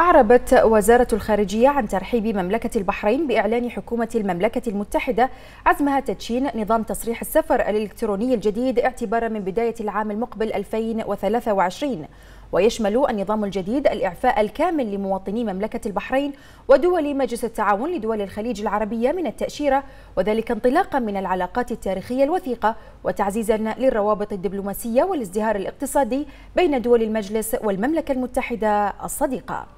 أعربت وزارة الخارجية عن ترحيب مملكة البحرين بإعلان حكومة المملكة المتحدة عزمها تدشين نظام تصريح السفر الإلكتروني الجديد اعتبارا من بداية العام المقبل 2023 ويشمل النظام الجديد الإعفاء الكامل لمواطني مملكة البحرين ودول مجلس التعاون لدول الخليج العربية من التأشيرة وذلك انطلاقا من العلاقات التاريخية الوثيقة وتعزيزا للروابط الدبلوماسية والازدهار الاقتصادي بين دول المجلس والمملكة المتحدة الصديقة